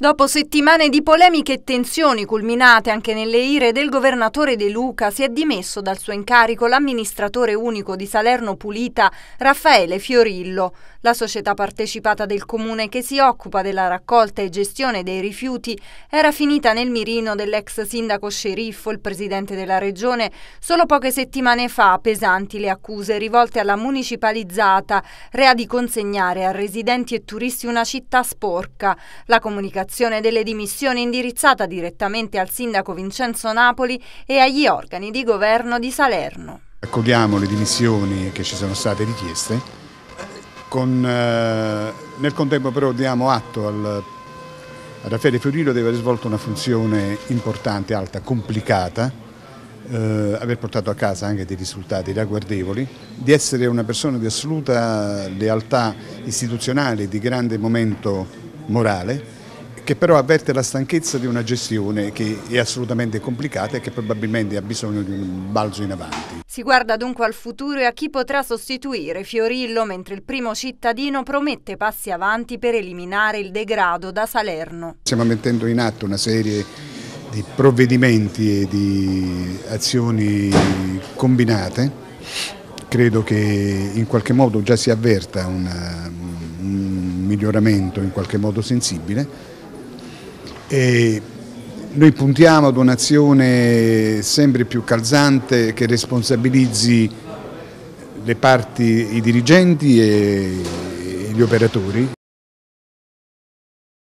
Dopo settimane di polemiche e tensioni culminate anche nelle ire del governatore De Luca, si è dimesso dal suo incarico l'amministratore unico di Salerno Pulita, Raffaele Fiorillo. La società partecipata del comune che si occupa della raccolta e gestione dei rifiuti era finita nel mirino dell'ex sindaco sceriffo, il presidente della regione, solo poche settimane fa, pesanti le accuse rivolte alla municipalizzata, rea di consegnare a residenti e turisti una città sporca. La comunicazione presentazione delle dimissioni indirizzata direttamente al sindaco Vincenzo Napoli e agli organi di governo di Salerno. Accogliamo le dimissioni che ci sono state richieste, con, eh, nel contempo però diamo atto al, a Raffaele Fiorino di aver svolto una funzione importante, alta, complicata, eh, aver portato a casa anche dei risultati ragguardevoli, di essere una persona di assoluta lealtà istituzionale, di grande momento morale che però avverte la stanchezza di una gestione che è assolutamente complicata e che probabilmente ha bisogno di un balzo in avanti. Si guarda dunque al futuro e a chi potrà sostituire Fiorillo, mentre il primo cittadino promette passi avanti per eliminare il degrado da Salerno. Stiamo mettendo in atto una serie di provvedimenti e di azioni combinate. Credo che in qualche modo già si avverta una, un miglioramento in qualche modo sensibile e noi puntiamo ad un'azione sempre più calzante che responsabilizzi le parti, i dirigenti e gli operatori.